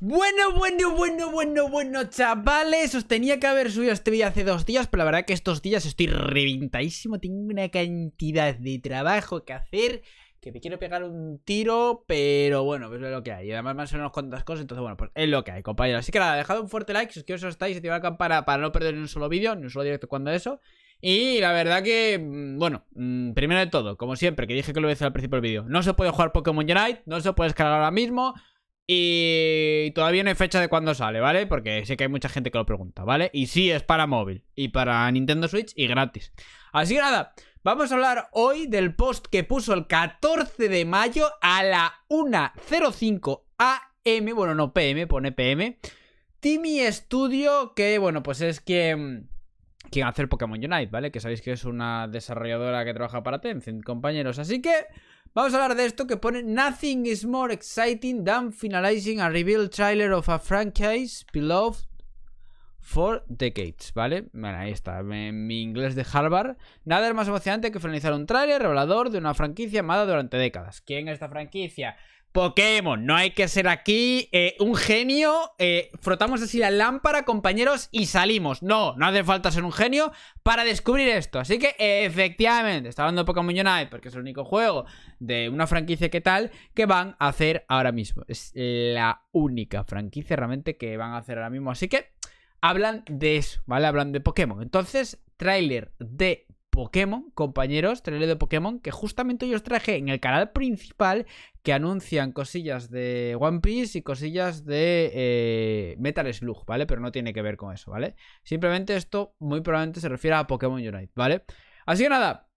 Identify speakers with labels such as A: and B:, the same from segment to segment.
A: Bueno, bueno, bueno, bueno, bueno, chavales Os tenía que haber subido este vídeo hace dos días Pero la verdad que estos días estoy reventadísimo Tengo una cantidad de trabajo que hacer Que me quiero pegar un tiro Pero bueno, pues es lo que hay Y además me han unos unas cuantas cosas Entonces bueno, pues es lo que hay, compañero. Así que nada, dejad un fuerte like, suscribiros si os estáis activad la campana para no perder ni un solo vídeo Ni un solo directo cuando eso y la verdad que, mm, bueno, mm, primero de todo, como siempre, que dije que lo voy a decir al principio del vídeo, no se puede jugar Pokémon Unite, no se puede descargar ahora mismo, y todavía no hay fecha de cuándo sale, ¿vale? Porque sé que hay mucha gente que lo pregunta, ¿vale? Y sí, es para móvil y para Nintendo Switch y gratis. Así que nada, vamos a hablar hoy del post que puso el 14 de mayo a la 1.05 AM, bueno, no PM, pone PM. Timmy Studio, que bueno, pues es quien, quien hace el Pokémon Unite, ¿vale? Que sabéis que es una desarrolladora que trabaja para Tencent, compañeros. Así que... Vamos a hablar de esto que pone Nothing is more exciting than finalizing a reveal trailer of a franchise beloved for decades, ¿vale? Bueno, ahí está, mi, mi inglés de Harvard. Nada es más emocionante que finalizar un tráiler revelador de una franquicia amada durante décadas. ¿Quién es esta franquicia? Pokémon, no hay que ser aquí eh, un genio. Eh, frotamos así la lámpara, compañeros, y salimos. No, no hace falta ser un genio para descubrir esto. Así que, efectivamente, está hablando de Pokémon Unite porque es el único juego de una franquicia que tal que van a hacer ahora mismo. Es la única franquicia realmente que van a hacer ahora mismo. Así que hablan de eso, ¿vale? Hablan de Pokémon. Entonces, tráiler de Pokémon, compañeros, trailer de Pokémon, que justamente yo os traje en el canal principal, que anuncian cosillas de One Piece y cosillas de eh, Metal Slug, ¿vale? Pero no tiene que ver con eso, ¿vale? Simplemente esto muy probablemente se refiere a Pokémon Unite, ¿vale? Así que nada,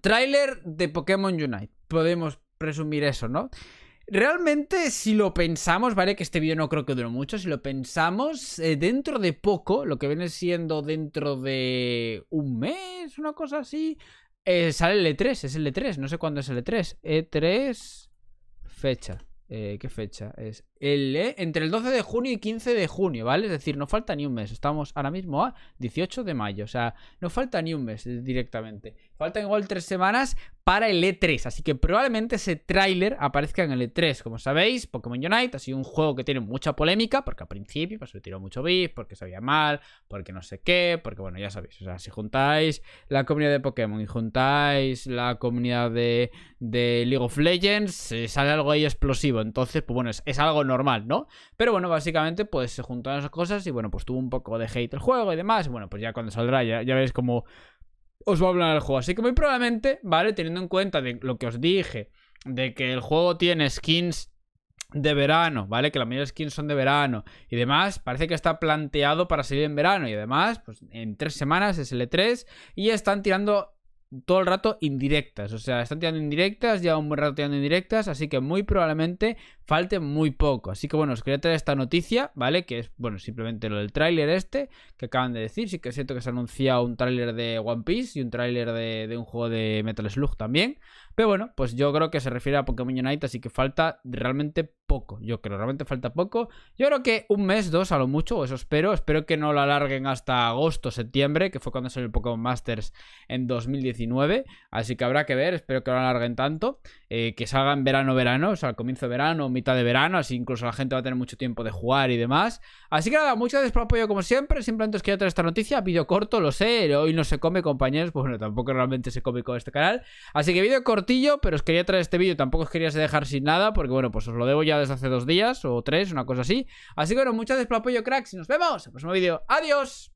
A: trailer de Pokémon Unite, podemos presumir eso, ¿no? Realmente, si lo pensamos, ¿vale? Que este vídeo no creo que dure mucho. Si lo pensamos, eh, dentro de poco, lo que viene siendo dentro de un mes, una cosa así, eh, sale el E3. Es el E3, no sé cuándo es el E3. E3. Fecha. Eh, ¿Qué fecha? Es el, ¿eh? entre el 12 de junio y 15 de junio, ¿vale? Es decir, no falta ni un mes. Estamos ahora mismo a 18 de mayo. O sea, no falta ni un mes eh, directamente. Faltan igual tres semanas para el E3. Así que probablemente ese tráiler aparezca en el E3. Como sabéis, Pokémon Unite ha sido un juego que tiene mucha polémica. Porque al principio pues, se tiró mucho beef, porque se sabía mal, porque no sé qué. Porque bueno, ya sabéis. O sea, si juntáis la comunidad de Pokémon y juntáis la comunidad de, League of Legends, eh, sale algo ahí explosivo. Entonces, pues bueno, es, es algo normal, ¿no? Pero bueno, básicamente pues se juntaron esas cosas y bueno, pues tuvo un poco de hate el juego y demás. Bueno, pues ya cuando saldrá ya, ya cómo os va a hablar el juego. Así que muy probablemente, ¿vale? Teniendo en cuenta de lo que os dije, de que el juego tiene skins de verano, ¿vale? Que la mayoría de skins son de verano y demás. Parece que está planteado para salir en verano y además, pues en tres semanas es el E3 y están tirando todo el rato indirectas. O sea, están tirando indirectas, ya un buen rato tirando indirectas, así que muy probablemente falte muy poco. Así que bueno, os quería traer esta noticia, ¿vale? Que es, bueno, simplemente lo del tráiler este que acaban de decir. Sí que es cierto que se ha un tráiler de One Piece y un tráiler de, un juego de Metal Slug también. Pero bueno, pues yo creo que se refiere a Pokémon Unite, así que falta realmente poco. Yo creo, realmente falta poco. Yo creo que un mes, dos a lo mucho, eso espero. Espero que no lo alarguen hasta agosto, septiembre, que fue cuando salió el Pokémon Masters en 2019. Así que habrá que ver, espero que no lo alarguen tanto. Eh, que salga en verano, verano, o sea, al comienzo de verano, mitad de verano, así incluso la gente va a tener mucho tiempo de jugar y demás. Así que nada, muchas gracias por el apoyo como siempre. Simplemente os quería traer esta noticia, vídeo corto, lo sé, hoy no se come, compañeros, pues bueno, tampoco realmente se come con este canal. Así que vídeo cortillo, pero os quería traer este vídeo, tampoco os quería dejar sin nada, porque bueno, pues os lo debo ya desde hace dos días o tres, una cosa así. Así que bueno, muchas gracias por el apoyo, cracks, y nos vemos en el próximo vídeo. ¡Adiós!